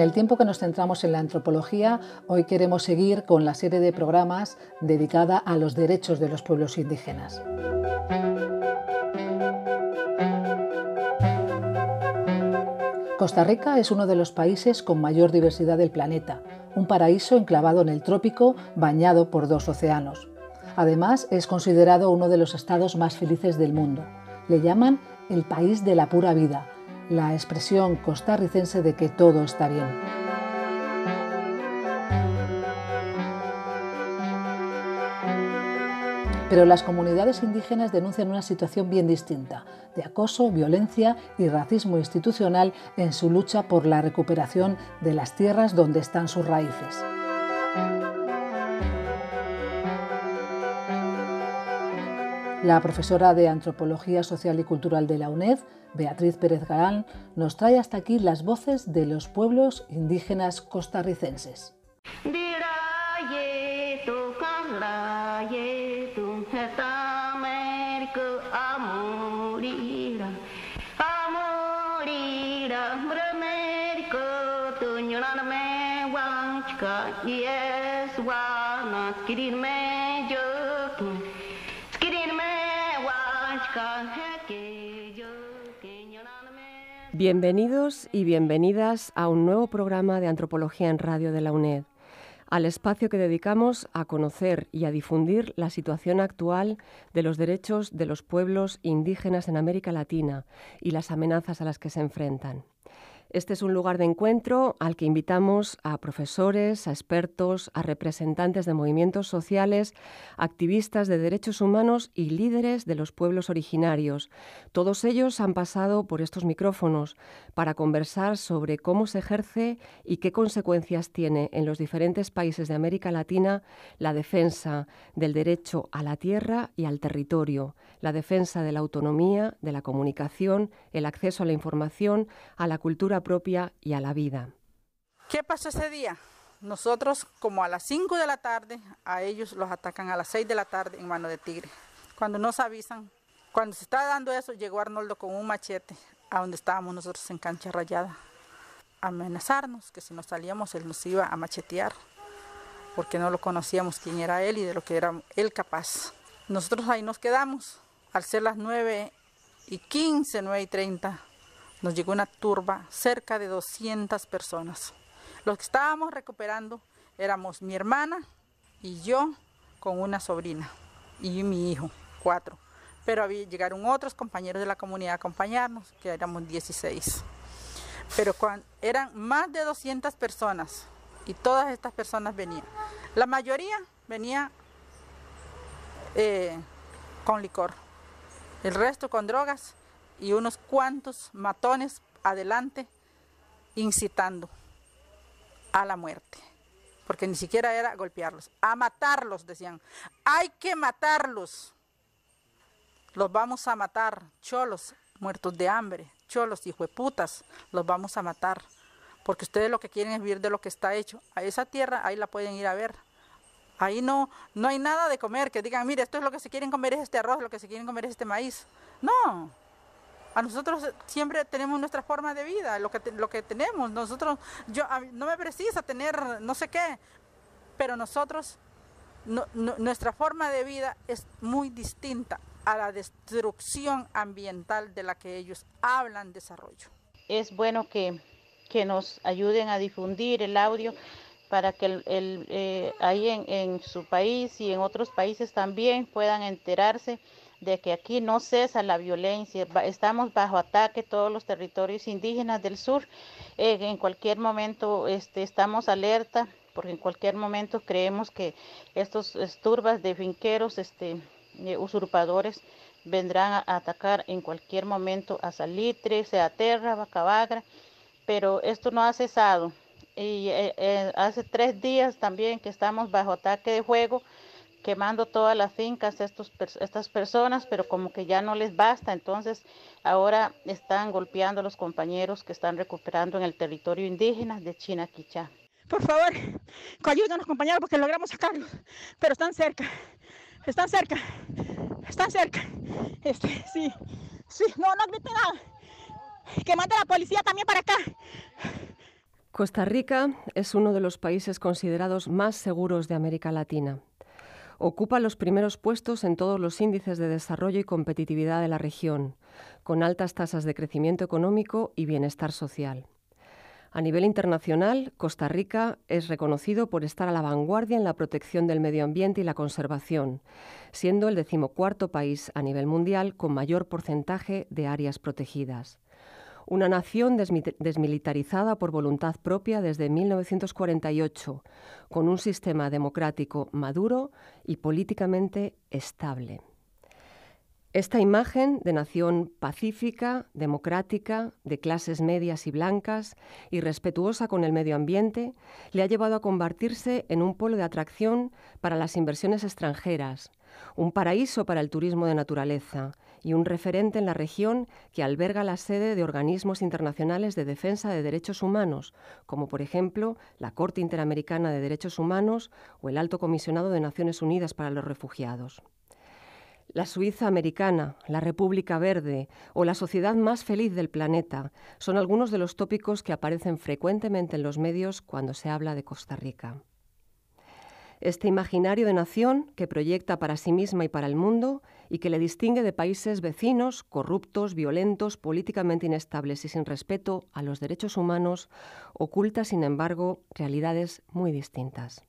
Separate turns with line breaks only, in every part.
En el tiempo que nos centramos en la antropología, hoy queremos seguir con la serie de programas dedicada a los derechos de los pueblos indígenas. Costa Rica es uno de los países con mayor diversidad del planeta, un paraíso enclavado en el trópico bañado por dos océanos. Además, es considerado uno de los estados más felices del mundo. Le llaman el país de la pura vida la expresión costarricense de que todo está bien. Pero las comunidades indígenas denuncian una situación bien distinta, de acoso, violencia y racismo institucional en su lucha por la recuperación de las tierras donde están sus raíces. La profesora de Antropología Social y Cultural de la UNED, Beatriz Pérez Garán, nos trae hasta aquí las voces de los pueblos indígenas costarricenses.
Bienvenidos y bienvenidas a un nuevo programa de antropología en radio de la UNED, al espacio que dedicamos a conocer y a difundir la situación actual de los derechos de los pueblos indígenas en América Latina y las amenazas a las que se enfrentan. Este es un lugar de encuentro al que invitamos a profesores, a expertos, a representantes de movimientos sociales, activistas de derechos humanos y líderes de los pueblos originarios. Todos ellos han pasado por estos micrófonos para conversar sobre cómo se ejerce y qué consecuencias tiene en los diferentes países de América Latina la defensa del derecho a la tierra y al territorio, la defensa de la autonomía, de la comunicación, el acceso a la información, a la cultura propia y a la vida.
¿Qué pasó ese día? Nosotros como a las 5 de la tarde, a ellos los atacan a las 6 de la tarde en mano de tigre. Cuando nos avisan, cuando se está dando eso, llegó Arnoldo con un machete a donde estábamos nosotros en cancha rayada, amenazarnos que si nos salíamos él nos iba a machetear, porque no lo conocíamos quién era él y de lo que era él capaz. Nosotros ahí nos quedamos, al ser las 9 y 15, 9 y 30, nos llegó una turba, cerca de 200 personas. Los que estábamos recuperando éramos mi hermana y yo con una sobrina y mi hijo, cuatro. Pero llegaron otros compañeros de la comunidad a acompañarnos, que éramos 16. Pero eran más de 200 personas y todas estas personas venían. La mayoría venía eh, con licor, el resto con drogas y unos cuantos matones adelante incitando a la muerte, porque ni siquiera era golpearlos, a matarlos, decían, hay que matarlos, los vamos a matar, cholos, muertos de hambre, cholos, putas, los vamos a matar, porque ustedes lo que quieren es vivir de lo que está hecho, a esa tierra ahí la pueden ir a ver, Ahí no, no hay nada de comer, que digan, mire, esto es lo que se quieren comer, es este arroz, lo que se quieren comer es este maíz. No, a nosotros siempre tenemos nuestra forma de vida, lo que, lo que tenemos. Nosotros, yo, no me precisa tener no sé qué, pero nosotros, nuestra forma de vida es muy distinta a la destrucción ambiental de la que ellos hablan desarrollo.
Es bueno que, nos ayuden a difundir el audio para que eh, ahí en su país y en otros países también puedan enterarse de que aquí no cesa la violencia, estamos bajo ataque todos los territorios indígenas del sur, eh, en cualquier momento este, estamos alerta, porque en cualquier momento creemos que estos turbas de finqueros, este, eh, usurpadores, vendrán a atacar en cualquier momento a Salitre, Seaterra, Bacabagra, pero esto no ha cesado. Y eh, hace tres días también que estamos bajo ataque de fuego quemando todas las fincas estos, estas personas, pero como que ya no les basta, entonces ahora están golpeando a los compañeros que están recuperando en el territorio indígena de China Chinaquichá. Por favor, ayúdanos compañeros porque logramos sacarlos, pero están cerca, están cerca, están cerca. Este, sí, sí, no, no admite nada. Que mande la policía también para acá.
Costa Rica es uno de los países considerados más seguros de América Latina ocupa los primeros puestos en todos los índices de desarrollo y competitividad de la región, con altas tasas de crecimiento económico y bienestar social. A nivel internacional, Costa Rica es reconocido por estar a la vanguardia en la protección del medio ambiente y la conservación, siendo el decimocuarto país a nivel mundial con mayor porcentaje de áreas protegidas una nación desmilitarizada por voluntad propia desde 1948, con un sistema democrático maduro y políticamente estable. Esta imagen de nación pacífica, democrática, de clases medias y blancas y respetuosa con el medio ambiente le ha llevado a convertirse en un polo de atracción para las inversiones extranjeras, un paraíso para el turismo de naturaleza y un referente en la región que alberga la sede de organismos internacionales de defensa de derechos humanos, como por ejemplo la Corte Interamericana de Derechos Humanos o el Alto Comisionado de Naciones Unidas para los Refugiados. La Suiza americana, la República Verde o la sociedad más feliz del planeta son algunos de los tópicos que aparecen frecuentemente en los medios cuando se habla de Costa Rica este imaginario de nación que proyecta para sí misma y para el mundo y que le distingue de países vecinos, corruptos, violentos, políticamente inestables y sin respeto a los derechos humanos, oculta, sin embargo, realidades muy distintas.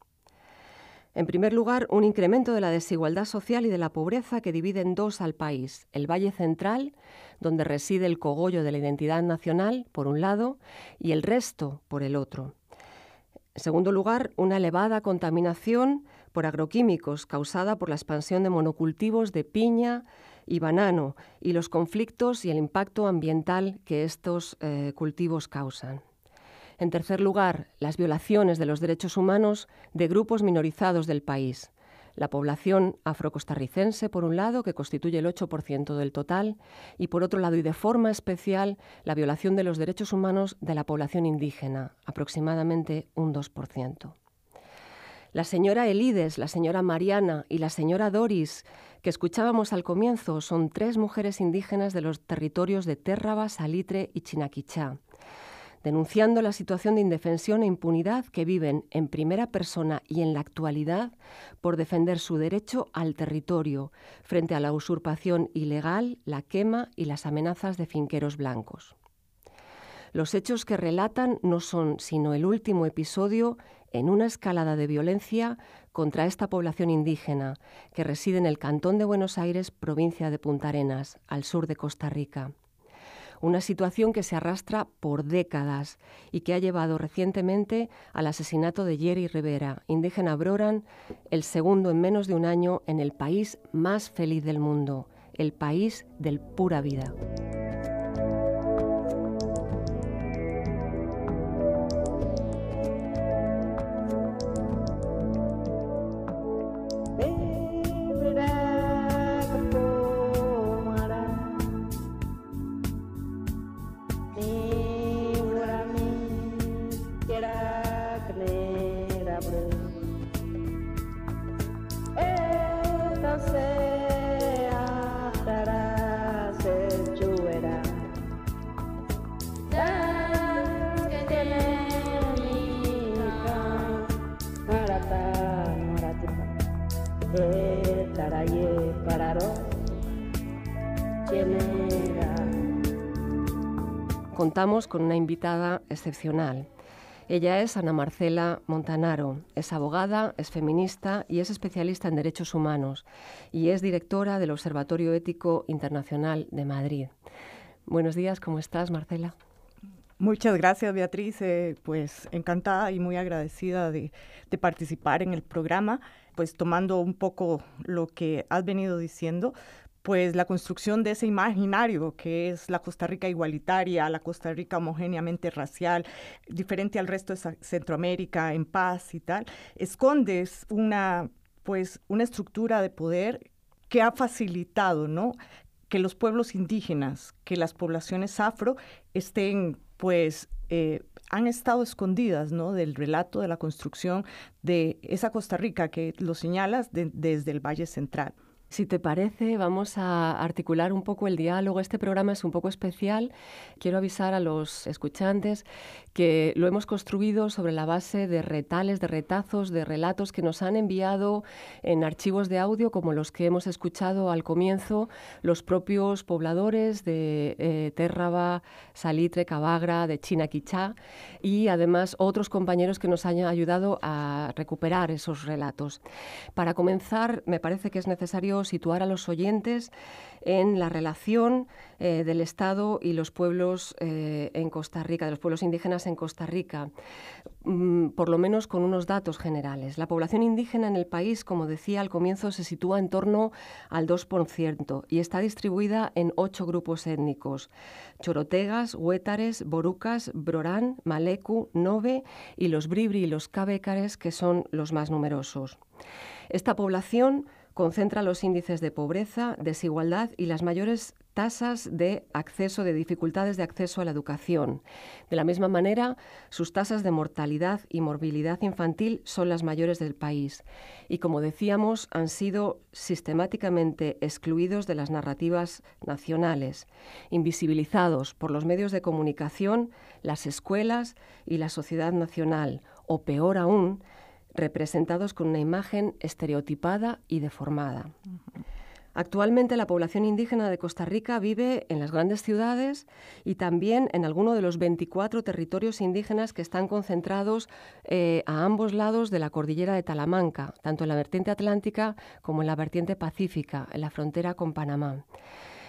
En primer lugar, un incremento de la desigualdad social y de la pobreza que divide en dos al país, el Valle Central, donde reside el cogollo de la identidad nacional, por un lado, y el resto, por el otro. En segundo lugar, una elevada contaminación por agroquímicos causada por la expansión de monocultivos de piña y banano y los conflictos y el impacto ambiental que estos eh, cultivos causan. En tercer lugar, las violaciones de los derechos humanos de grupos minorizados del país, la población afrocostarricense, por un lado, que constituye el 8% del total, y por otro lado, y de forma especial, la violación de los derechos humanos de la población indígena, aproximadamente un 2%. La señora Elides, la señora Mariana y la señora Doris, que escuchábamos al comienzo, son tres mujeres indígenas de los territorios de Térraba, Salitre y Chinaquichá denunciando la situación de indefensión e impunidad que viven en primera persona y en la actualidad por defender su derecho al territorio frente a la usurpación ilegal, la quema y las amenazas de finqueros blancos. Los hechos que relatan no son sino el último episodio en una escalada de violencia contra esta población indígena que reside en el Cantón de Buenos Aires, provincia de Punta Arenas, al sur de Costa Rica una situación que se arrastra por décadas y que ha llevado recientemente al asesinato de Jerry Rivera, indígena Broran, el segundo en menos de un año en el país más feliz del mundo, el país del pura vida. Contamos con una invitada excepcional. Ella es Ana Marcela Montanaro, es abogada, es feminista y es especialista en derechos humanos y es directora del Observatorio Ético Internacional de Madrid. Buenos días, ¿cómo estás, Marcela? Muchas gracias, Beatriz. Eh, pues encantada
y muy agradecida de, de, participar en el programa, pues tomando un poco lo que has venido diciendo pues la construcción de ese imaginario que es la Costa Rica igualitaria, la Costa Rica homogéneamente racial, diferente al resto de Centroamérica, en paz y tal, esconde una pues una estructura de poder que ha facilitado, ¿no? que los pueblos indígenas, que las poblaciones afro estén pues eh, han estado escondidas ¿no? del relato de la construcción de esa Costa Rica que lo señalas desde el Valle
Central. Si te parece, vamos a articular un poco el diálogo. Este programa es un poco especial. Quiero avisar a los escuchantes que lo hemos construido sobre la base de retales, de retazos, de relatos que nos han enviado en archivos de audio como los que hemos escuchado al comienzo los propios pobladores de eh, Terraba, Salitre, Cavagra, de quichá y además otros compañeros que nos han ayudado a recuperar esos relatos. Para comenzar, me parece que es necesario situar a los oyentes en la relación eh, del Estado y los pueblos eh, en Costa Rica, de los pueblos indígenas en Costa Rica, mm, por lo menos con unos datos generales. La población indígena en el país, como decía al comienzo, se sitúa en torno al 2% y está distribuida en ocho grupos étnicos, chorotegas, huétares, borucas, brorán, malecu, nove y los bribri y los cabecares, que son los más numerosos. Esta población concentra los índices de pobreza, desigualdad y las mayores tasas de acceso, de dificultades de acceso a la educación. De la misma manera, sus tasas de mortalidad y morbilidad infantil son las mayores del país y, como decíamos, han sido sistemáticamente excluidos de las narrativas nacionales, invisibilizados por los medios de comunicación, las escuelas y la sociedad nacional, o peor aún, representados con una imagen estereotipada y deformada. Actualmente la población indígena de Costa Rica vive en las grandes ciudades y también en alguno de los 24 territorios indígenas que están concentrados eh, a ambos lados de la cordillera de Talamanca, tanto en la vertiente atlántica como en la vertiente pacífica, en la frontera con Panamá.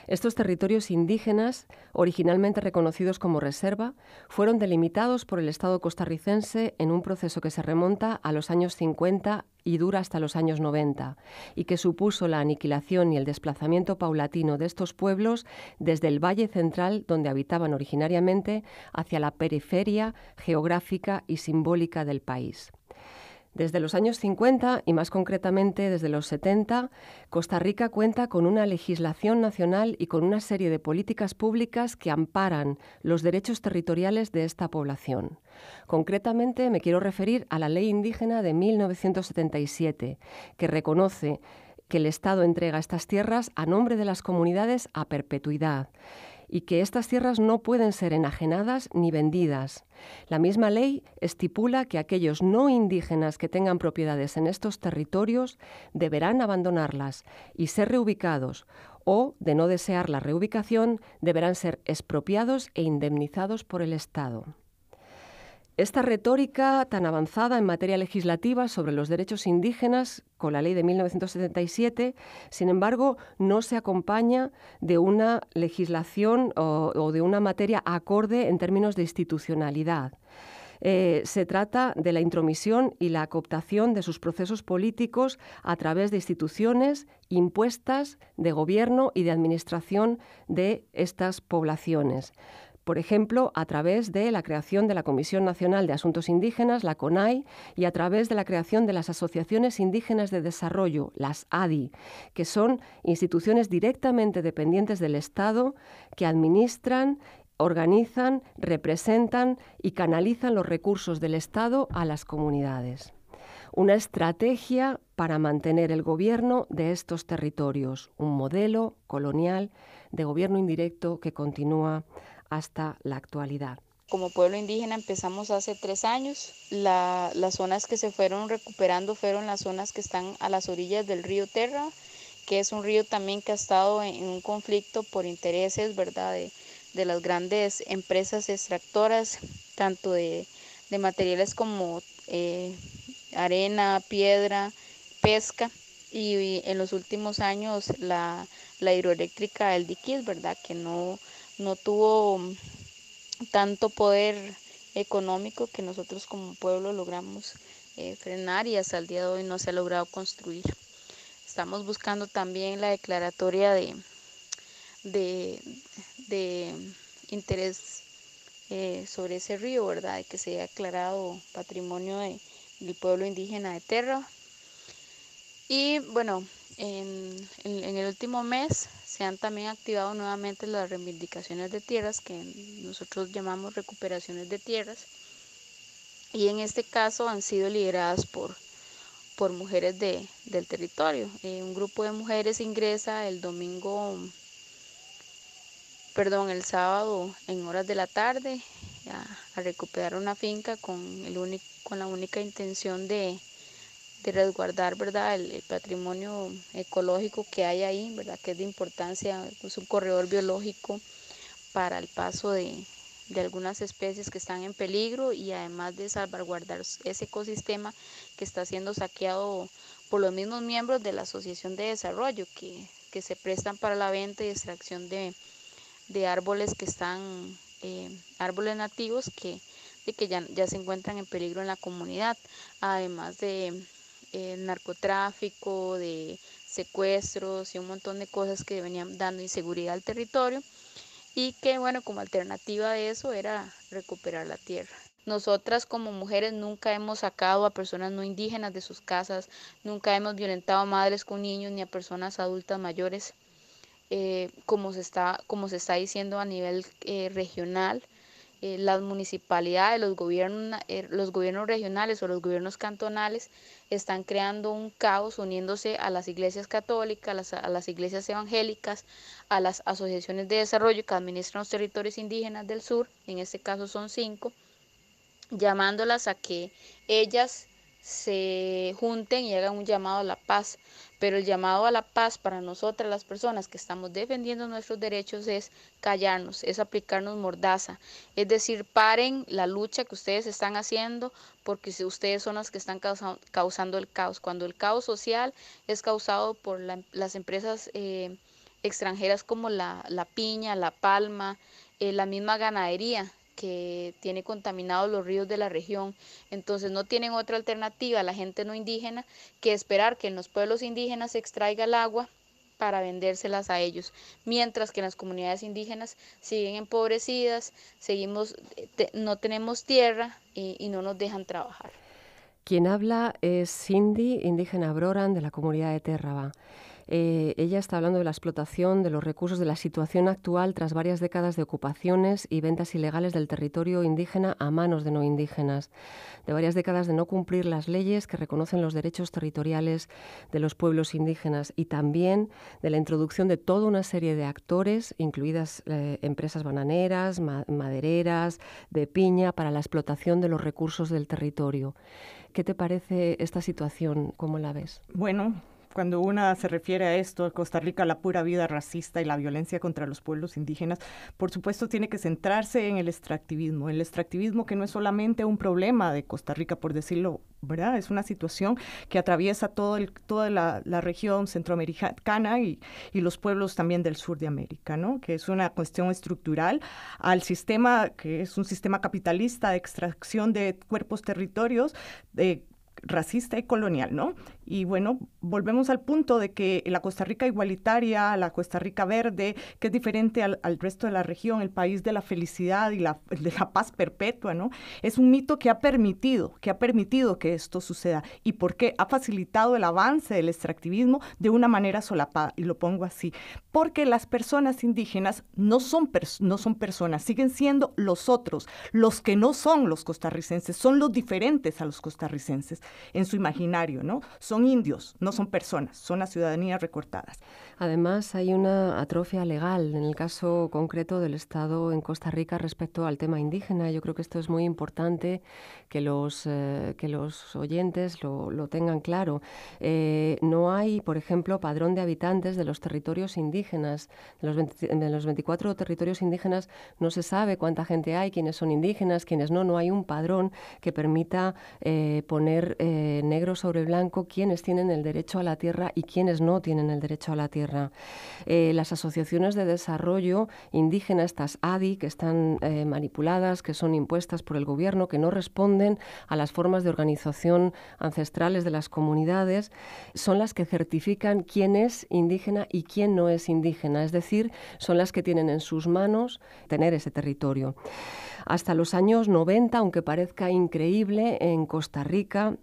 Estos territorios indígenas, originalmente reconocidos como reserva, fueron delimitados por el Estado costarricense en un proceso que se remonta a los años 50 y dura hasta los años 90, y que supuso la aniquilación y el desplazamiento paulatino de estos pueblos desde el valle central donde habitaban originariamente hacia la periferia geográfica y simbólica del país. Desde los años 50 y más concretamente desde los 70, Costa Rica cuenta con una legislación nacional y con una serie de políticas públicas que amparan los derechos territoriales de esta población. Concretamente me quiero referir a la Ley Indígena de 1977, que reconoce que el Estado entrega estas tierras a nombre de las comunidades a perpetuidad y que estas tierras no pueden ser enajenadas ni vendidas. La misma ley estipula que aquellos no indígenas que tengan propiedades en estos territorios deberán abandonarlas y ser reubicados o, de no desear la reubicación, deberán ser expropiados e indemnizados por el Estado. Esta retórica tan avanzada en materia legislativa sobre los derechos indígenas con la ley de 1977, sin embargo, no se acompaña de una legislación o, de una materia acorde en términos de institucionalidad. Eh, se trata de la intromisión y la cooptación de sus procesos políticos a través de instituciones impuestas de gobierno y de administración de estas poblaciones por ejemplo, a través de la creación de la Comisión Nacional de Asuntos Indígenas, la CONAI, y a través de la creación de las Asociaciones Indígenas de Desarrollo, las ADI, que son instituciones directamente dependientes del Estado que administran organizan, representan y canalizan los recursos del Estado a las comunidades una estrategia para mantener el gobierno de estos territorios, un modelo colonial de gobierno indirecto que continúa hasta la actualidad.
Como pueblo indígena empezamos hace tres años. las zonas que se fueron recuperando fueron las zonas que están a las orillas del río Terra, que es un río también que ha estado en, un conflicto por intereses, ¿verdad? De, las grandes empresas extractoras, tanto de, materiales como eh, arena, piedra, pesca. Y, en los últimos años la, hidroeléctrica el diquis, ¿verdad? Que no no tuvo mm, tanto poder económico que nosotros como pueblo logramos eh, frenar y hasta el día de hoy no se ha logrado construir. Estamos buscando también la declaratoria de, de, interés eh, sobre ese río, ¿verdad? De que se haya aclarado patrimonio del pueblo indígena de Terra. Y bueno, en el último mes se han también activado nuevamente las reivindicaciones de tierras que nosotros llamamos recuperaciones de tierras y en este caso han sido lideradas por, por mujeres de, del territorio. Eh, un grupo de mujeres ingresa el domingo, perdón, el sábado en horas de la tarde a, recuperar una finca con, el con la única intención de, de resguardar ¿verdad? El, patrimonio ecológico que hay ahí, ¿verdad? que es de importancia, es un corredor biológico para el paso de, algunas especies que están en peligro y además de salvaguardar ese ecosistema que está siendo saqueado por los mismos miembros de la Asociación de Desarrollo que, que se prestan para la venta y extracción de, árboles que están, eh, árboles nativos que, que ya, ya se encuentran en peligro en la comunidad, además de el eh, narcotráfico, de secuestros y un montón de cosas que venían dando inseguridad al territorio y que bueno, como alternativa de eso era recuperar la tierra. Nosotras como mujeres nunca hemos sacado a personas no indígenas de sus casas, nunca hemos violentado a madres con niños ni a personas adultas mayores, eh, como, se está, como se está diciendo a nivel eh, regional. las municipalidades, los gobiernos, los gobiernos regionales o los gobiernos cantonales están creando un caos uniéndose a las iglesias católicas, a las, iglesias evangélicas, a las asociaciones de desarrollo que administran los territorios indígenas del sur, en este caso son cinco, llamándolas a que ellas se junten y hagan un llamado a la paz, pero el llamado a la paz para nosotras, las personas que estamos defendiendo nuestros derechos, es callarnos, es aplicarnos mordaza. Es decir, paren la lucha que ustedes están haciendo porque ustedes son las que están causando el caos. Cuando el caos social es causado por las empresas eh, extranjeras como la, piña, la palma, eh, la misma ganadería que tiene contaminados los ríos de la región. Entonces no tienen otra alternativa la gente no indígena que esperar que en los pueblos indígenas se extraiga el agua para vendérselas a ellos, mientras que las comunidades indígenas siguen empobrecidas, seguimos, no tenemos tierra y, no nos dejan trabajar.
Quien habla es Cindy, indígena Broran de la comunidad de Terraba. Eh, ella está hablando de la explotación de los recursos de la situación actual tras varias décadas de ocupaciones y ventas ilegales del territorio indígena a manos de no indígenas, de varias décadas de no cumplir las leyes que reconocen los derechos territoriales de los pueblos indígenas y también de la introducción de toda una serie de actores, incluidas eh, empresas bananeras, madereras, de piña, para la explotación de los recursos del territorio. ¿Qué te parece esta situación? ¿Cómo la ves?
Bueno, cuando una se refiere a esto, Costa Rica, la pura vida racista y la violencia contra los pueblos indígenas, por supuesto tiene que centrarse en el extractivismo, el extractivismo que no es solamente un problema de Costa Rica, por decirlo, ¿verdad? Es una situación que atraviesa todo el, toda la, región centroamericana y, los pueblos también del sur de América, ¿no? Que es una cuestión estructural al sistema, que es un sistema capitalista de extracción de cuerpos territorios, de eh, racista y colonial, ¿no? Y bueno, volvemos al punto de que la Costa Rica igualitaria, la Costa Rica verde, que es diferente al, resto de la región, el país de la felicidad y la, de la paz perpetua, ¿no? Es un mito que ha permitido, que ha permitido que esto suceda y por qué ha facilitado el avance del extractivismo de una manera solapada, y lo pongo así, porque las personas indígenas no son, no son personas, siguen siendo los otros, los que no son los costarricenses, son los diferentes a los costarricenses en su imaginario, ¿no? son indios, no son personas, son las ciudadanías
recortadas. Además, hay una atrofia legal en el caso concreto del Estado en Costa Rica respecto al tema indígena. Yo creo que esto es muy importante que los, eh, los oyentes lo, tengan claro. Eh, no hay, por ejemplo, padrón de habitantes de los territorios indígenas. De los, 24 territorios indígenas no se sabe cuánta gente hay, quiénes son indígenas, quiénes no. No hay un padrón que permita eh, poner negro sobre blanco quiénes tienen el derecho a la tierra y quiénes no tienen el derecho a la tierra. Eh, las asociaciones de desarrollo indígena, estas ADI, que están eh, manipuladas, que son impuestas por el gobierno, que no responden a las formas de organización ancestrales de las comunidades, son las que certifican quién es indígena y quién no es indígena. Es decir, son las que tienen en sus manos tener ese territorio. Hasta los años 90, aunque parezca increíble, en Costa Rica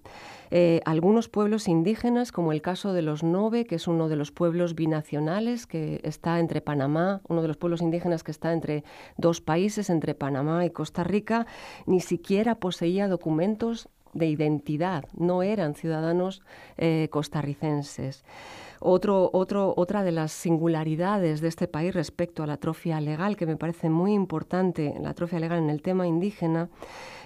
eh, algunos pueblos indígenas, como el caso de los Nove, que es uno de los pueblos binacionales que está entre Panamá, uno de los pueblos indígenas que está entre dos países, entre Panamá y Costa Rica, ni siquiera poseía documentos de identidad, no eran ciudadanos eh, costarricenses. Otro, otro, otra de las singularidades de este país respecto a la atrofia legal, que me parece muy importante, la atrofia legal en el tema indígena,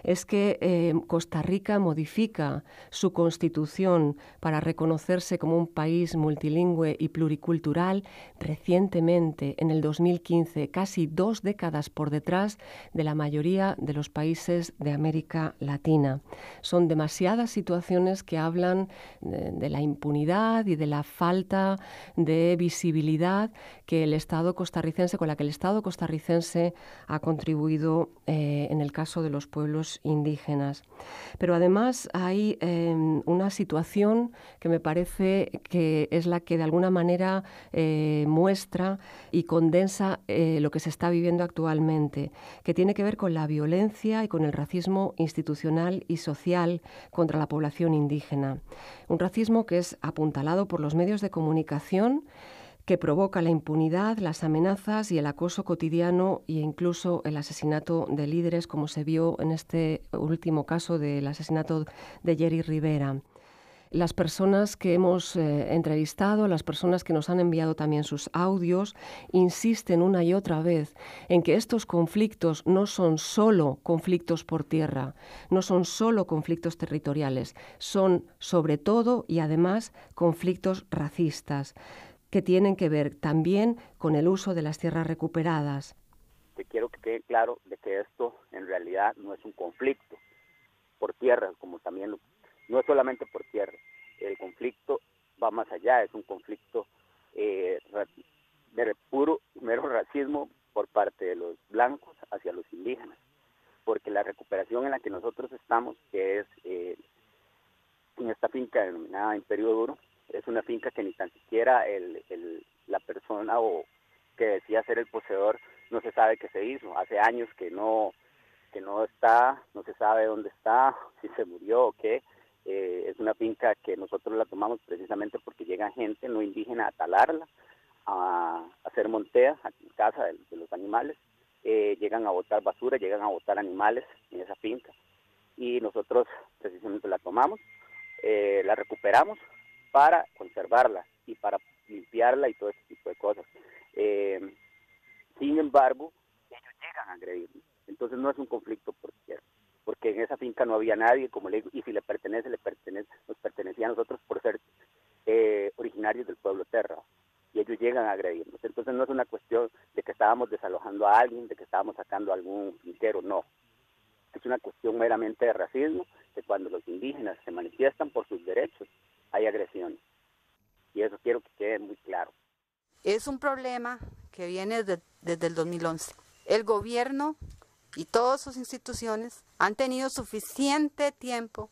es que eh, Costa Rica modifica su constitución para reconocerse como un país multilingüe y pluricultural recientemente, en el 2015, casi dos décadas por detrás de la mayoría de los países de América Latina. Son demasiadas situaciones que hablan eh, de la impunidad y de la falta de visibilidad que el Estado costarricense, con la que el Estado costarricense ha contribuido eh, en el caso de los pueblos indígenas. Pero además hay em, una situación que me parece que es la que de alguna manera eh, muestra y condensa eh, lo que se está viviendo actualmente, que tiene que ver con la violencia y con el racismo institucional y social contra la población indígena. Un racismo que es apuntalado por los medios de comunicación que provoca la impunidad, las amenazas y el acoso cotidiano e incluso el asesinato de líderes, como se vio en este último caso del asesinato de Jerry Rivera las personas que hemos eh, entrevistado, las personas que nos han enviado también sus audios, insisten una y otra vez en que estos conflictos no son solo conflictos por tierra, no son solo conflictos territoriales, son sobre todo y además conflictos racistas que tienen que ver también con el uso de las tierras recuperadas.
quiero que quede claro de que esto en realidad no es un conflicto por tierra, como también lo no es solamente por tierra, el conflicto va más allá, es un conflicto eh, de puro, mero racismo por parte de los blancos hacia los indígenas, porque la recuperación en la que nosotros estamos, que es eh, en esta finca denominada Imperio Duro, es una finca que ni tan siquiera el, la persona o que decía ser el poseedor no se sabe qué se hizo, hace años que no que no está, no se sabe dónde está, si se murió o qué, eh, es una finca que nosotros la tomamos precisamente porque llega gente no indígena a talarla, a, hacer montea, en casa de, los animales, eh, llegan a botar basura, llegan a botar animales en esa finca y nosotros precisamente la tomamos, eh, la recuperamos para conservarla y para limpiarla y todo ese tipo de cosas. sin embargo,
ellos llegan
a agredirnos, entonces no es un conflicto por cierto porque en esa finca no había nadie, como le y si le pertenece, le pertenece, nos pertenecía a nosotros por ser eh, originarios del pueblo Terra. Y ellos llegan a agredirnos. Entonces no es una cuestión de que estábamos desalojando a alguien, de que estábamos sacando a algún finquero, no. Es una cuestión meramente de racismo, de cuando los indígenas se manifiestan por sus derechos, hay agresiones. Y eso quiero que quede muy claro.
Es un problema que viene desde el 2011. El gobierno y todas sus instituciones han tenido suficiente tiempo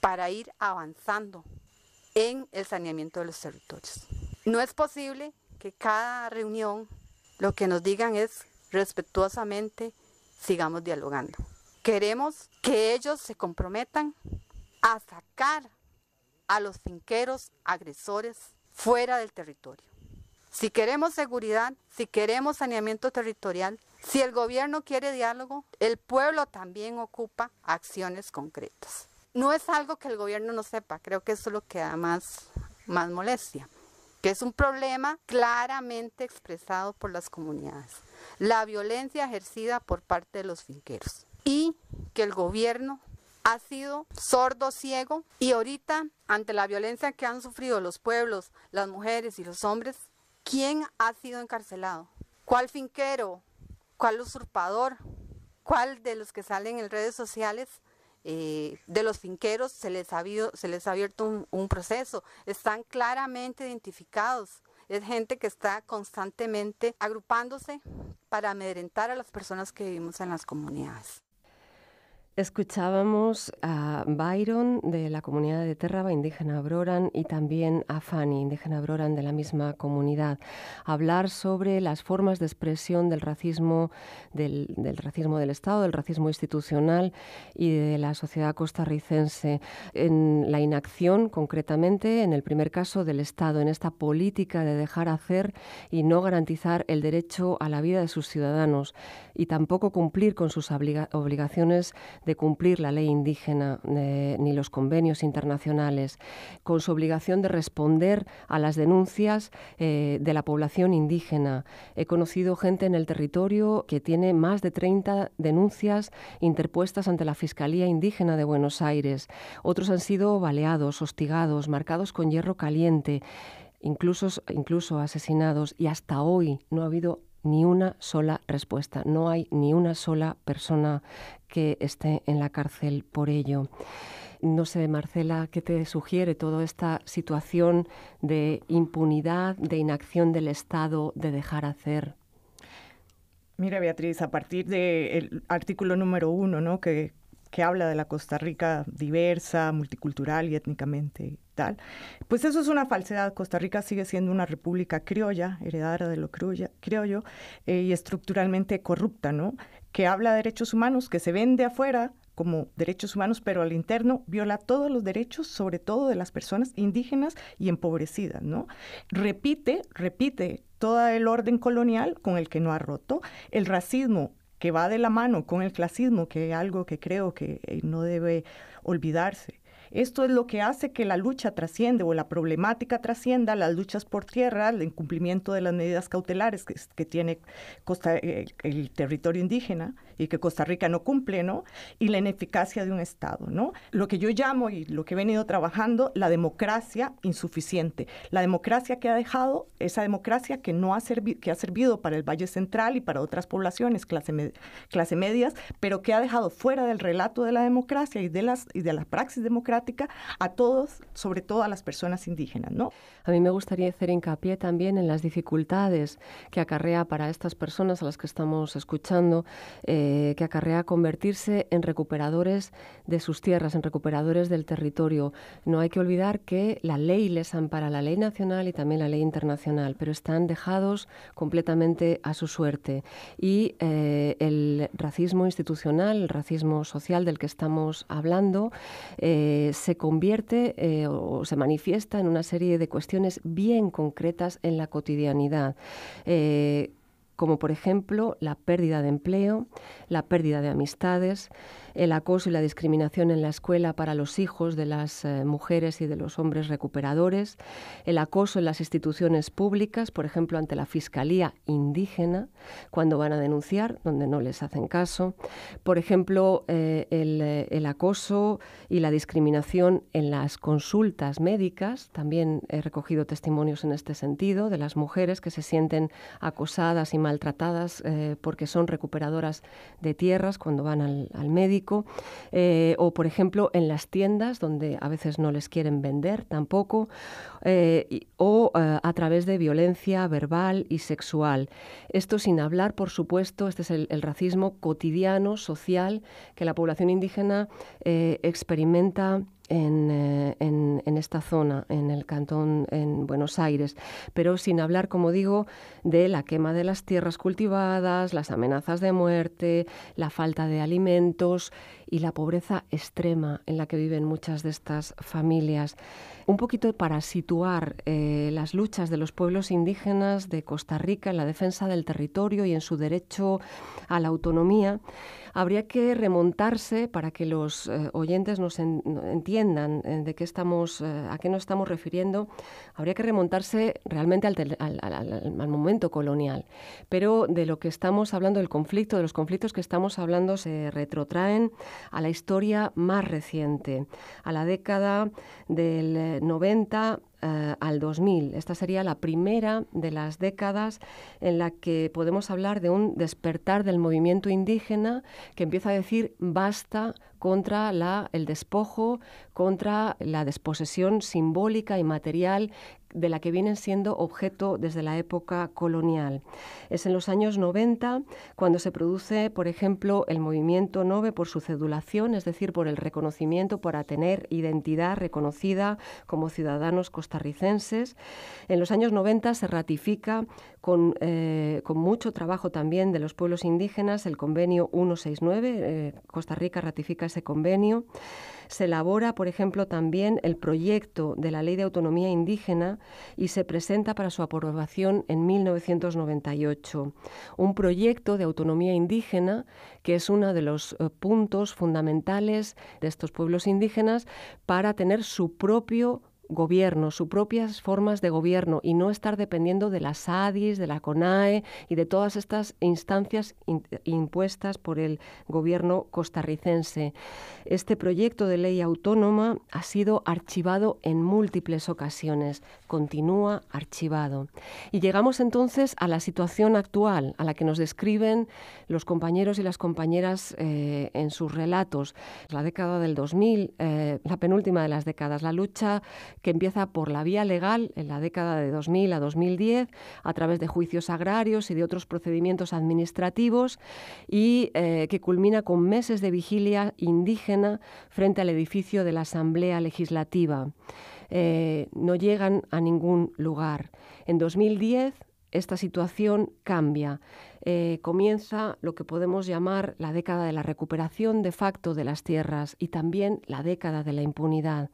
para ir avanzando en el saneamiento de los territorios. No es posible que cada reunión lo que nos digan es respetuosamente sigamos dialogando. Queremos que ellos se comprometan a sacar a los finqueros agresores fuera del territorio. Si queremos seguridad, si queremos saneamiento territorial, si el gobierno quiere diálogo, el pueblo también ocupa acciones concretas. No es algo que el gobierno no sepa, creo que eso es lo que da más, más molestia, que es un problema claramente expresado por las comunidades, la violencia ejercida por parte de los finqueros y que el gobierno ha sido sordo, ciego y ahorita ante la violencia que han sufrido los pueblos, las mujeres y los hombres, ¿quién ha sido encarcelado? ¿Cuál finquero? ¿Cuál usurpador? ¿Cuál de los que salen en redes sociales, eh, de los finqueros, se les ha, habido, se les ha abierto un proceso? Están claramente identificados. Es gente que está constantemente agrupándose para amedrentar a las personas que vivimos en las comunidades.
Escuchábamos a Byron de la comunidad de Terraba indígena Broran y también a Fanny, indígena Broran de la misma comunidad, hablar sobre las formas de expresión del racismo del, del, racismo del Estado, del racismo institucional y de la sociedad costarricense en la inacción, concretamente en el primer caso del Estado, en esta política de dejar hacer y no garantizar el derecho a la vida de sus ciudadanos y tampoco cumplir con sus obligaciones de cumplir la ley indígena eh, ni los convenios internacionales, con su obligación de responder a las denuncias eh, de la población indígena. He conocido gente en el territorio que tiene más de 30 denuncias interpuestas ante la Fiscalía Indígena de Buenos Aires. Otros han sido baleados, hostigados, marcados con hierro caliente. Incluso, incluso asesinados y hasta hoy no ha habido ni una sola respuesta. No hay ni una sola persona que esté en la cárcel por ello. No sé, Marcela, ¿qué te sugiere toda esta situación de impunidad, de inacción del Estado, de dejar hacer?
Mira, Beatriz, a partir del el artículo número uno, ¿no? Que, que habla de la Costa Rica diversa, multicultural y étnicamente y tal. Pues eso es una falsedad. Costa Rica sigue siendo una república criolla, heredada de lo criolla, criollo, eh, y estructuralmente corrupta, ¿no? que habla de derechos humanos, que se vende afuera como derechos humanos, pero al interno viola todos los derechos, sobre todo de las personas indígenas y empobrecidas, ¿no? Repite, repite todo el orden colonial con el que no ha roto, el racismo que va de la mano con el clasismo, que es algo que creo que eh, no debe olvidarse. Esto es lo que hace que la lucha trasciende o la problemática trascienda las luchas por tierra, el incumplimiento de las medidas cautelares que, tiene eh, el territorio indígena y que Costa Rica no cumple, ¿no? Y la ineficacia de un Estado, ¿no? Lo que yo llamo y lo que he venido trabajando, la democracia insuficiente. La democracia que ha dejado, esa democracia que no ha, que ha servido para el Valle Central y para otras poblaciones, clase, medias, pero que ha dejado fuera del relato de la democracia y de, las, y de la praxis democrática
a todos, sobre todo a las personas indígenas. ¿no? A mí me gustaría hacer hincapié también en las dificultades que acarrea para estas personas a las que estamos escuchando, eh, que acarrea convertirse en recuperadores de sus tierras, en recuperadores del territorio. No hay que olvidar que la ley les ampara, la ley nacional y también la ley internacional, pero están dejados completamente a su suerte. Y eh, el racismo institucional, el racismo social del que estamos hablando, eh, eh, se convierte eh, o se manifiesta en una serie de cuestiones bien concretas en la cotidianidad. Eh, como por ejemplo la pérdida de empleo, la pérdida de amistades, el acoso y la discriminación en la escuela para los hijos de las eh, mujeres y de los hombres recuperadores, el acoso en las instituciones públicas, por ejemplo, ante la Fiscalía indígena, cuando van a denunciar, donde no les hacen caso, por ejemplo, eh, eh, el, acoso y la discriminación en las consultas médicas, también he recogido testimonios en este sentido, de las mujeres que se sienten acosadas y maltratadas porque son recuperadoras de tierras cuando van al médico, eh, o, por ejemplo, en las tiendas donde a veces no les quieren vender tampoco eh, o eh, a través de violencia verbal y sexual. Esto sin hablar, por supuesto, este es el racismo cotidiano, social, que la población indígena experimenta eh, en, esta zona, en el cantón, en Buenos Aires, pero sin hablar, como digo, de la quema de las tierras cultivadas, las amenazas de muerte, la falta de alimentos y la pobreza extrema en la que viven muchas de estas familias. Un poquito para situar eh, las luchas de los pueblos indígenas de Costa Rica en la defensa del territorio y en su derecho a la autonomía, habría que remontarse para que los eh, oyentes nos entiendan eh, de qué estamos, a qué nos estamos refiriendo, habría que remontarse realmente al, al momento colonial. Pero de lo que estamos hablando, del conflicto, de los conflictos que estamos hablando, se retrotraen a la historia más reciente, a la década del 90 eh, al 2000. Esta sería la primera de las décadas en la que podemos hablar de un despertar del movimiento indígena que empieza a decir basta contra el despojo, contra la desposesión simbólica y material de la que vienen siendo objeto desde la época colonial. Es en los años 90 cuando se produce, por ejemplo, el movimiento NOVE por su cedulación, es decir, por el reconocimiento, para tener identidad reconocida como ciudadanos costarricenses. En los años 90 se ratifica eh, con, mucho trabajo también de los pueblos indígenas el convenio 169. Eh, Costa Rica ratifica ese convenio. Se elabora, por ejemplo, también el proyecto de la Ley de Autonomía Indígena y se presenta para su aprobación en 1998. Un proyecto de autonomía indígena que es uno de los eh, puntos fundamentales de estos pueblos indígenas para tener su propio gobierno, sus propias formas de gobierno y no estar dependiendo de las ADIS, de la CONAE y de todas estas instancias impuestas por el gobierno costarricense. Este proyecto de ley autónoma ha sido archivado en múltiples ocasiones, continúa archivado. Y llegamos entonces a la situación actual, a la que nos describen los compañeros y las compañeras eh, en sus relatos. La década del 2000, eh, la penúltima de las décadas, la lucha que empieza por la vía legal en la década de 2000 a 2010, a través de juicios agrarios y de otros procedimientos administrativos, y eh, que culmina con meses de vigilia indígena frente al edificio de la Asamblea Legislativa. Eh, no llegan a ningún lugar. En 2010 esta situación cambia. Eh, comienza lo que podemos llamar la década de la recuperación de facto de las tierras y también la década de la impunidad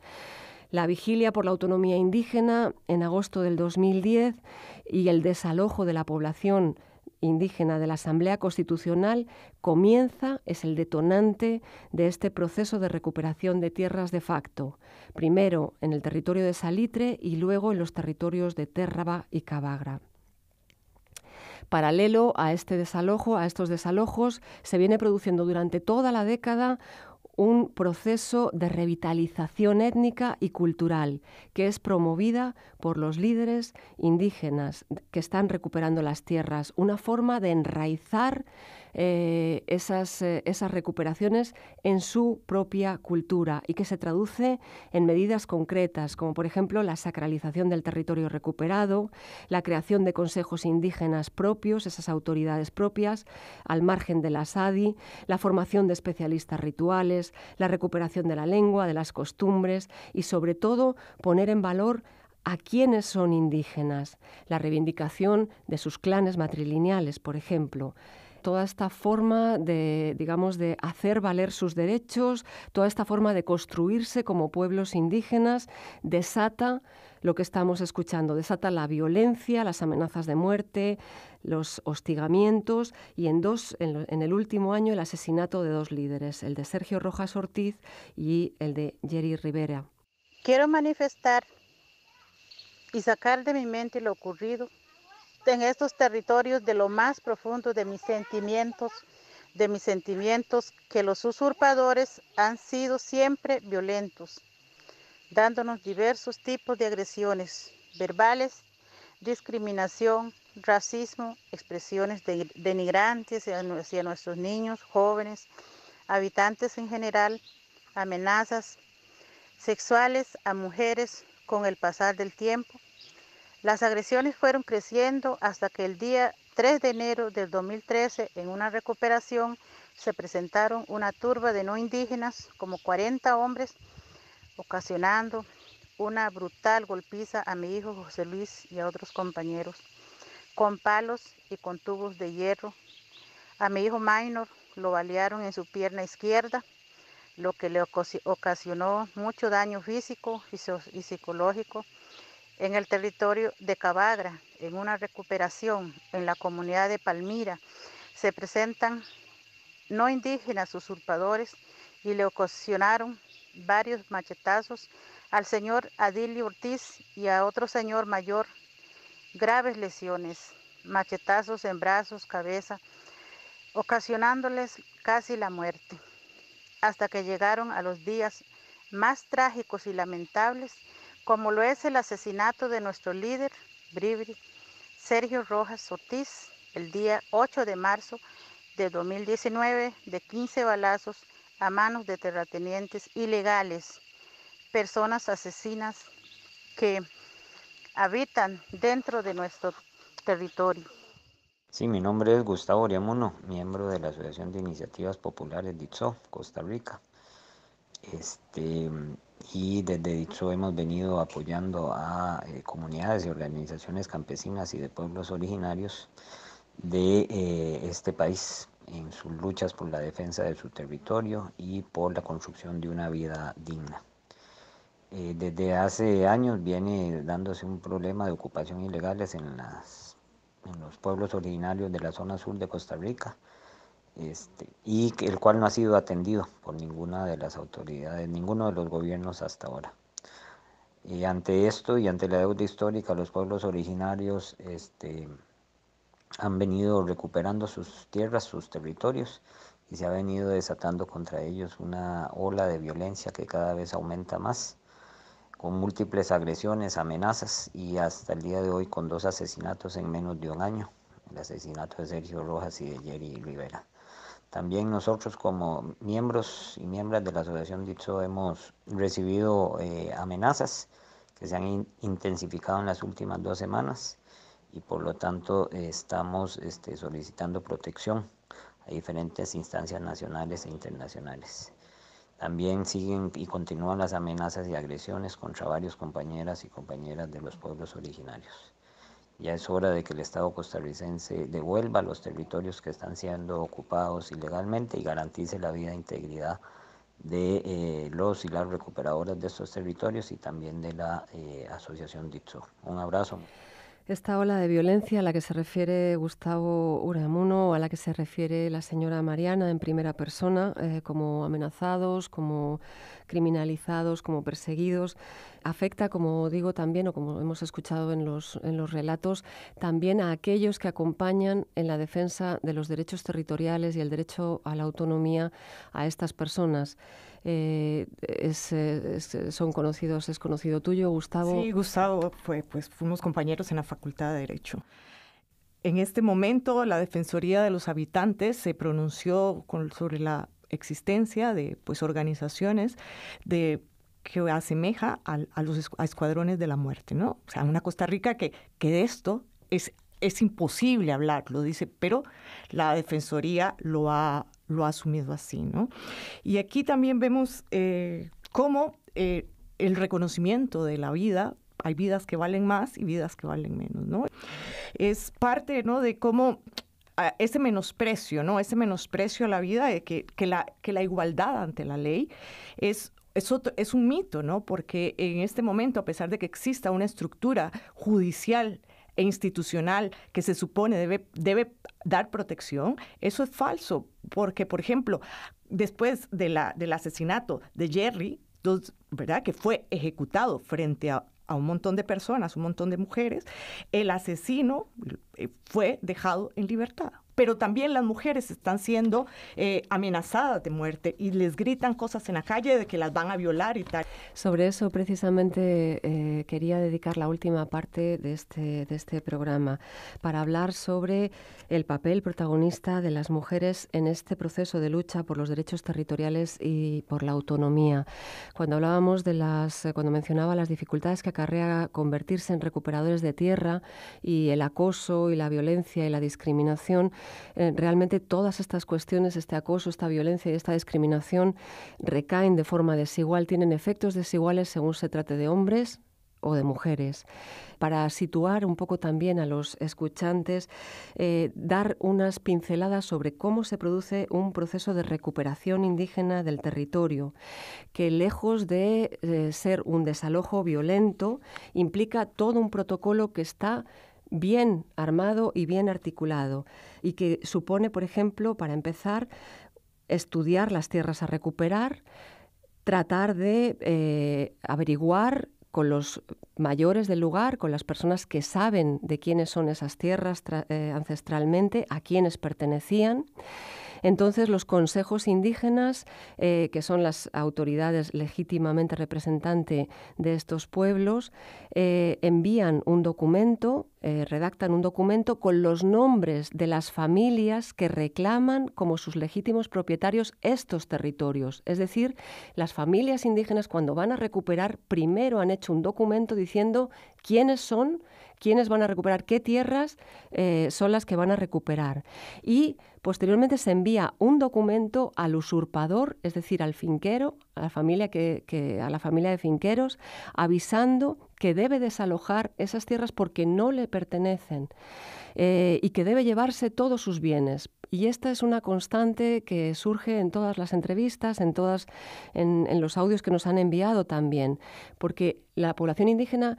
la vigilia por la autonomía indígena en agosto del 2010 y el desalojo de la población indígena de la Asamblea Constitucional comienza, es el detonante de este proceso de recuperación de tierras de facto, primero en el territorio de Salitre y luego en los territorios de Térraba y Cavagra. Paralelo a este desalojo, a estos desalojos, se viene produciendo durante toda la década un proceso de revitalización étnica y cultural que es promovida por los líderes indígenas que están recuperando las tierras, una forma de enraizar eh, esas, eh, esas recuperaciones en su propia cultura y que se traduce en medidas concretas, como por ejemplo la sacralización del territorio recuperado, la creación de consejos indígenas propios, esas autoridades propias, al margen de la SADI, la formación de especialistas rituales, la recuperación de la lengua, de las costumbres y sobre todo poner en valor a quienes son indígenas, la reivindicación de sus clanes matrilineales, por ejemplo, toda esta forma de, digamos, de hacer valer sus derechos, toda esta forma de construirse como pueblos indígenas, desata lo que estamos escuchando, desata la violencia, las amenazas de muerte, los hostigamientos y en, dos, en, el último año el asesinato de dos líderes, el de Sergio Rojas Ortiz y el de Jerry Rivera.
Quiero manifestar y sacar de mi mente lo ocurrido en estos territorios de lo más profundo de mis sentimientos, de mis sentimientos que los usurpadores han sido siempre violentos, dándonos diversos tipos de agresiones verbales, discriminación, racismo, expresiones denigrantes hacia nuestros niños, jóvenes, habitantes en general, amenazas sexuales a mujeres con el pasar del tiempo, las agresiones fueron creciendo hasta que el día 3 de enero del 2013, en una recuperación, se presentaron una turba de no indígenas, como 40 hombres, ocasionando una brutal golpiza a mi hijo José Luis y a otros compañeros, con palos y con tubos de hierro. A mi hijo Minor lo balearon en su pierna izquierda, lo que le ocasionó mucho daño físico y, psicológico en el territorio de Cabagra, en una recuperación en la comunidad de Palmira, se presentan no indígenas usurpadores y le ocasionaron varios machetazos al señor Adilio Ortiz y a otro señor mayor, graves lesiones, machetazos en brazos, cabeza, ocasionándoles casi la muerte, hasta que llegaron a los días más trágicos y lamentables como lo es el asesinato de nuestro líder, Bribri, Sergio Rojas Ortiz, el día 8 de marzo de 2019, de 15 balazos a manos de terratenientes ilegales, personas asesinas que habitan dentro de nuestro territorio.
Sí, mi nombre es Gustavo Oriamuno, miembro de la Asociación de Iniciativas Populares DITSO, Costa Rica. Este, y desde dicho hemos venido apoyando a eh, comunidades y organizaciones campesinas y de pueblos originarios de eh, este país en sus luchas por la defensa de su territorio y por la construcción de una vida digna. Eh, desde hace años viene dándose un problema de ocupación ilegales en, las, en los pueblos originarios de la zona sur de Costa Rica este, y el cual no ha sido atendido por ninguna de las autoridades, ninguno de los gobiernos hasta ahora. Y ante esto y ante la deuda histórica, los pueblos originarios este, han venido recuperando sus tierras, sus territorios, y se ha venido desatando contra ellos una ola de violencia que cada vez aumenta más, con múltiples agresiones, amenazas y hasta el día de hoy con dos asesinatos en menos de un año, el asesinato de Sergio Rojas y de Jerry Rivera. También nosotros como miembros y miembros de la Asociación DITSO hemos recibido eh, amenazas que se han intensificado en las últimas dos semanas y por lo tanto eh, estamos este, solicitando protección a diferentes instancias nacionales e internacionales. También siguen y continúan las amenazas y agresiones contra varios compañeras y compañeras de los pueblos originarios. Ya es hora de que el Estado costarricense devuelva los territorios que están siendo ocupados ilegalmente y garantice la vida e integridad de eh, los y las recuperadoras de estos territorios y también de la eh, Asociación DITSO. Un abrazo.
Esta ola de violencia a la que se refiere Gustavo Uramuno, a la que se refiere la señora Mariana en primera persona, eh, como amenazados, como criminalizados, como perseguidos. Afecta, como digo también, o como hemos escuchado en los, en los relatos, también a aquellos que acompañan en la defensa de los derechos territoriales y el derecho a la autonomía a estas personas. Eh, es, son conocidos, es conocido tuyo, Gustavo. Sí,
Gustavo, fue, pues fuimos compañeros en la Facultad de Derecho. En este momento, la Defensoría de los Habitantes se pronunció sobre la existencia de pues, organizaciones de que asemeja a, los escuadrones de la muerte, ¿no? O sea, una Costa Rica que, que de esto es, es imposible hablar, lo dice, pero la Defensoría lo ha, lo ha asumido así, ¿no? Y aquí también vemos eh, cómo eh, el reconocimiento de la vida, hay vidas que valen más y vidas que valen menos, ¿no? Es parte, ¿no?, de cómo ese menosprecio, ¿no? Ese menosprecio a la vida, de que, la, que la igualdad ante la ley es es, un mito, ¿no? Porque en este momento, a pesar de que exista una estructura judicial e institucional que se supone debe, debe dar protección, eso es falso. Porque, por ejemplo, después de la, del asesinato de Jerry, ¿verdad? Que fue ejecutado frente a, a un montón de personas, un montón de mujeres, el asesino eh, fue dejado en libertad pero también las mujeres están siendo eh, amenazadas de muerte y les gritan cosas en la calle de que las van a violar y tal.
Sobre eso precisamente eh, quería dedicar la última parte de este, de este programa para hablar sobre el papel protagonista de las mujeres en este proceso de lucha por los derechos territoriales y por la autonomía. Cuando hablábamos de las, cuando mencionaba las dificultades que acarrea convertirse en recuperadores de tierra y el acoso y la violencia y la discriminación, eh, realmente todas estas cuestiones, este acoso, esta violencia y esta discriminación recaen de forma desigual, tienen efectos desiguales según se trate de hombres o de mujeres. Para situar un poco también a los escuchantes, eh, dar unas pinceladas sobre cómo se produce un proceso de recuperación indígena del territorio, que lejos de eh, ser un desalojo violento, implica todo un protocolo que está bien armado y bien articulado y que supone, por ejemplo, para empezar, estudiar las tierras a recuperar, tratar de eh, averiguar con los mayores del lugar, con las personas que saben de quiénes son esas tierras eh, ancestralmente, a quiénes pertenecían entonces, los consejos indígenas, eh, que son las autoridades legítimamente representantes de estos pueblos, eh, envían un documento, eh, redactan un documento con los nombres de las familias que reclaman como sus legítimos propietarios estos territorios. Es decir, las familias indígenas cuando van a recuperar, primero han hecho un documento diciendo quiénes son, quiénes van a recuperar, qué tierras eh, son las que van a recuperar. Y posteriormente se envía un documento al usurpador, es decir, al finquero, a la familia, que, a la familia de finqueros, avisando que debe desalojar esas tierras porque no le pertenecen eh, y que debe llevarse todos sus bienes. Y esta es una constante que surge en todas las entrevistas, en, todas, en los audios que nos han enviado también, porque la población indígena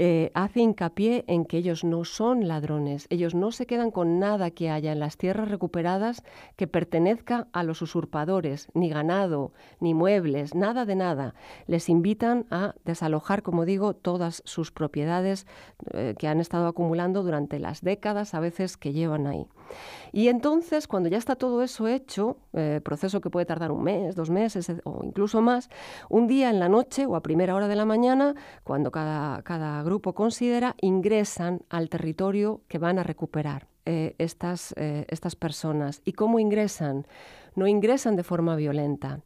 eh, hace hincapié en que ellos no son ladrones, ellos no se quedan con nada que haya en las tierras recuperadas que pertenezca a los usurpadores, ni ganado, ni muebles, nada de nada. Les invitan a desalojar, como digo, todas sus propiedades eh, que han estado acumulando durante las décadas a veces que llevan ahí. Y entonces, cuando ya está todo eso hecho, eh, proceso que puede tardar un mes, dos meses o incluso más, un día en la noche o a primera hora de la mañana, cuando cada, cada grupo considera, ingresan al territorio que van a recuperar eh, estas, eh, estas personas. ¿Y cómo ingresan? No ingresan de forma violenta,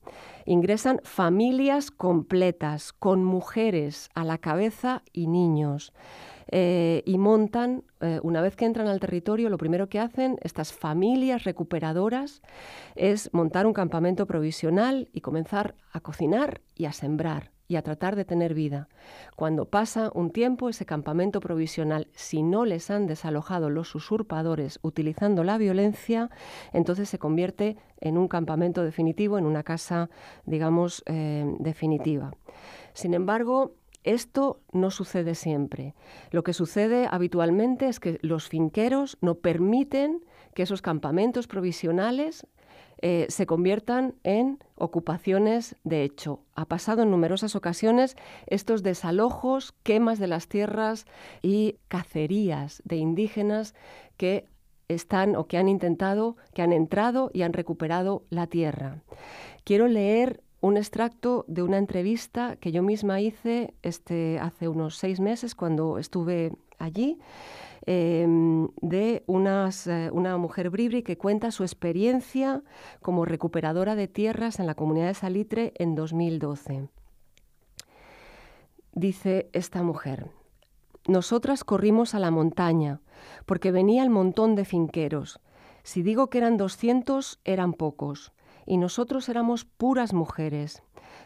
ingresan familias completas, con mujeres a la cabeza y niños. Eh, y montan, una vez que entran al territorio, lo primero que hacen estas familias recuperadoras es montar un campamento provisional y comenzar a cocinar y a sembrar y a tratar de tener vida. Cuando pasa un tiempo, ese campamento provisional, si no les han desalojado los usurpadores utilizando la violencia, entonces se convierte en un campamento definitivo, en una casa, digamos, eh, definitiva. Sin embargo, esto no sucede siempre. Lo que sucede habitualmente es que los finqueros no permiten que esos campamentos provisionales eh, se conviertan en ocupaciones de hecho. Ha pasado en numerosas ocasiones estos desalojos, quemas de las tierras y cacerías de indígenas que están o que han intentado, que han entrado y han recuperado la tierra. Quiero leer un extracto de una entrevista que yo misma hice este, hace unos seis meses cuando estuve allí. Em, de eh, una mujer bribri que cuenta su experiencia como recuperadora de tierras en la comunidad de Salitre en 2012. Dice esta mujer, nosotras corrimos a la montaña porque venía el montón de finqueros. Si digo que eran 200, eran pocos. Y nosotros éramos puras mujeres.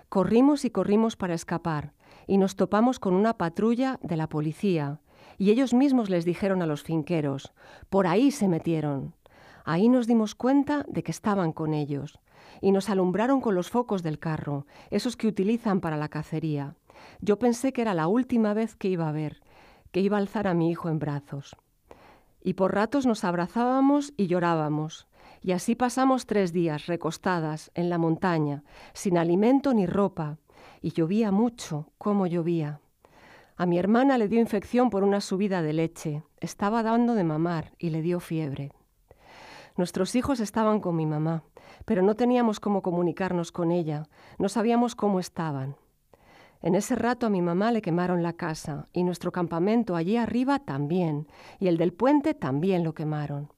Corrimos y corrimos para escapar, y nos topamos con una patrulla de la policía, y ellos mismos les dijeron a los finqueros, por ahí se metieron. Ahí nos dimos cuenta de que estaban con ellos. Y nos alumbraron con los focos del carro, esos que utilizan para la cacería. Yo pensé que era la última vez que iba a ver, que iba a alzar a mi hijo en brazos. Y por ratos nos abrazábamos y llorábamos. Y así pasamos tres días recostadas en la montaña, sin alimento ni ropa. Y llovía mucho, como llovía. A mi hermana le dio infección por una subida de leche. Estaba dando de mamar y le dio fiebre. Nuestros hijos estaban con mi mamá, pero no teníamos cómo comunicarnos con ella, no sabíamos cómo estaban. En ese rato a mi mamá le quemaron la casa y nuestro campamento allí arriba también, y el del puente también lo quemaron.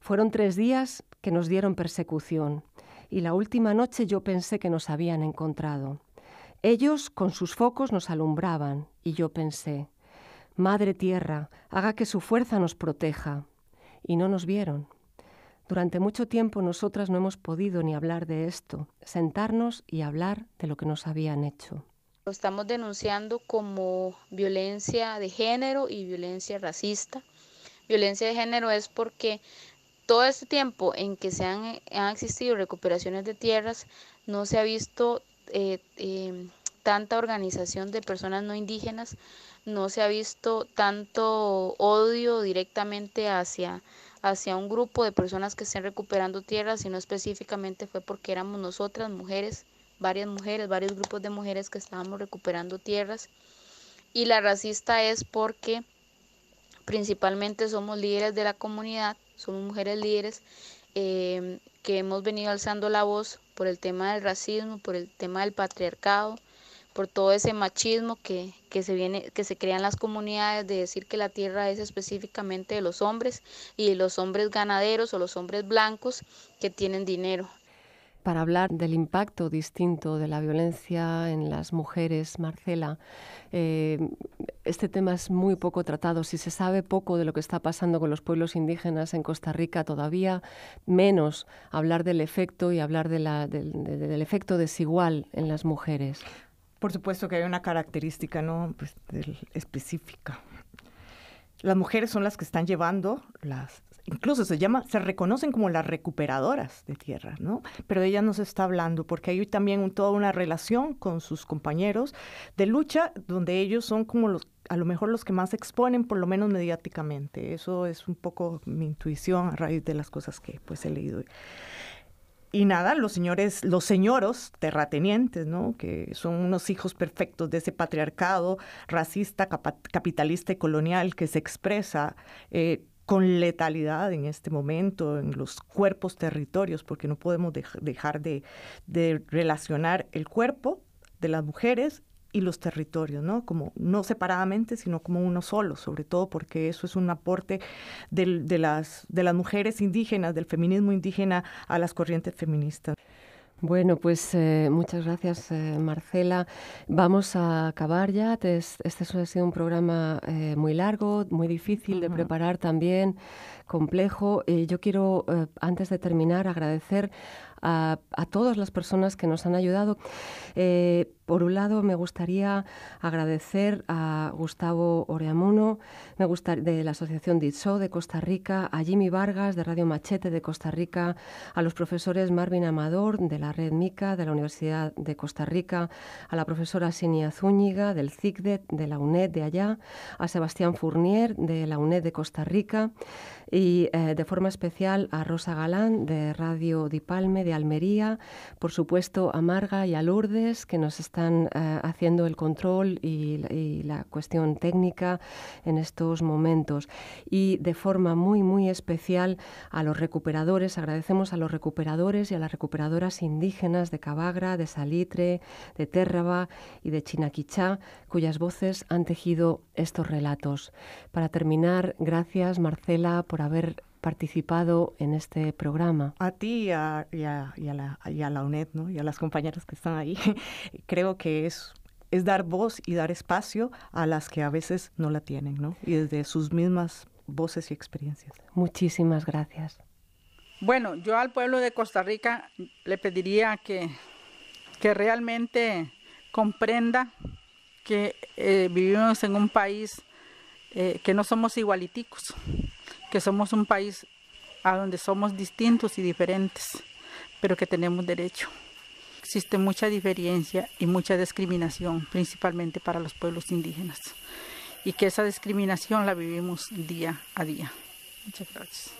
Fueron tres días que nos dieron persecución, y la última noche yo pensé que nos habían encontrado. Ellos con sus focos nos alumbraban y yo pensé, Madre Tierra, haga que su fuerza nos proteja. Y no nos vieron. Durante mucho tiempo nosotras no hemos podido ni hablar de esto, sentarnos y hablar de lo que nos habían hecho.
Lo estamos denunciando como violencia de género y violencia racista. Violencia de género es porque todo este tiempo en que se han, han existido recuperaciones de tierras, no se ha visto eh, em, tanta organización de personas no indígenas, no se ha visto tanto odio directamente hacia, hacia un grupo de personas que estén recuperando tierras, sino específicamente fue porque éramos nosotras, mujeres, varias mujeres, varios grupos de mujeres que estábamos recuperando tierras. Y la racista es porque principalmente somos líderes de la comunidad, somos mujeres líderes, em, que hemos venido alzando la voz por el tema del racismo, por el tema del patriarcado, por todo ese machismo que, que, se viene, que se crea en las comunidades de decir que la tierra es específicamente de los hombres y de los hombres ganaderos o los hombres blancos que tienen
dinero para hablar del impacto distinto de la violencia en las mujeres, Marcela. Eh, este tema es muy poco tratado. Si se sabe poco de lo que está pasando con los pueblos indígenas en Costa Rica, todavía menos hablar del efecto y hablar del efecto desigual en las mujeres.
Por supuesto que hay una característica no pues,
específica. Las mujeres son
las que están llevando las incluso se llama, se reconocen como las recuperadoras de tierra, ¿no? Pero ella se está hablando porque hay también toda una relación con sus compañeros de lucha donde ellos son como los a lo mejor los que más exponen, por lo menos mediáticamente. Eso es un poco mi intuición a raíz de las cosas que pues he leído. Y nada, los señores, los señoros terratenientes, ¿no? Que son unos hijos perfectos de ese patriarcado racista, capitalista y colonial que se expresa eh, con letalidad en este momento en los cuerpos territorios, porque no podemos dejar de, relacionar el cuerpo de las mujeres y los territorios, ¿no? Como no separadamente, sino como uno solo, sobre todo porque eso es un aporte de, las, de las mujeres indígenas, del feminismo indígena a las corrientes
feministas. Bueno, pues eh, muchas gracias, eh, Marcela. Vamos a acabar ya. Este ha sido un programa eh, muy largo, muy difícil de preparar también, complejo. yo quiero, antes de terminar, agradecer a, todas las personas que nos han ayudado. Eh, por un lado, me gustaría agradecer a Gustavo Oreamuno de la Asociación DITSO de Costa Rica, a Jimmy Vargas de Radio Machete de Costa Rica, a los profesores Marvin Amador de la Red MICA de la Universidad de Costa Rica, a la profesora Sinia Zúñiga del CICDET de la UNED de allá, a Sebastián Fournier de la UNED de Costa Rica, y eh, de forma especial a Rosa Galán de Radio Dipalme de Almería, por supuesto a Marga y a Lourdes que nos están eh, haciendo el control y, la cuestión técnica en estos momentos y de forma muy muy especial a los recuperadores, agradecemos a los recuperadores y a las recuperadoras indígenas de Cabagra, de Salitre, de Térraba y de Chinakichá, cuyas voces han tejido estos relatos. Para terminar, gracias Marcela por haber participado en este programa.
A ti y a, la, UNED ¿no? y a las compañeras que están ahí. Creo que es, es dar voz y dar espacio a las que a veces no la tienen ¿no? y desde sus mismas
voces y experiencias. Muchísimas gracias.
Bueno, yo al pueblo de Costa Rica le pediría que, que realmente comprenda que eh, vivimos en un país eh, que no somos igualiticos, que somos un país a donde somos distintos y diferentes, pero que tenemos derecho. Existe mucha diferencia y mucha discriminación, principalmente para los pueblos indígenas, y que esa discriminación la vivimos día a día. Muchas gracias.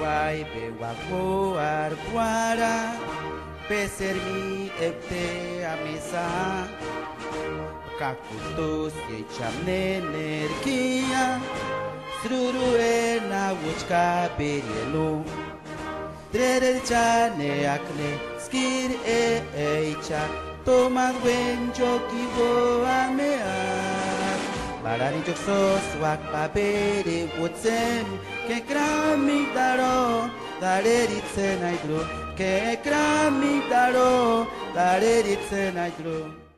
guai beua goar guara Bezer mi eute ameza Kakutuz geitxam nenerkia Zruruena berielu Dreder txaneak le skir e eitxak Tomaz ben joki goamean Balari jokzo zuak papere gotzen Kekra mik daro, dareritzen aitru Kekra daro, dareritzen
aitru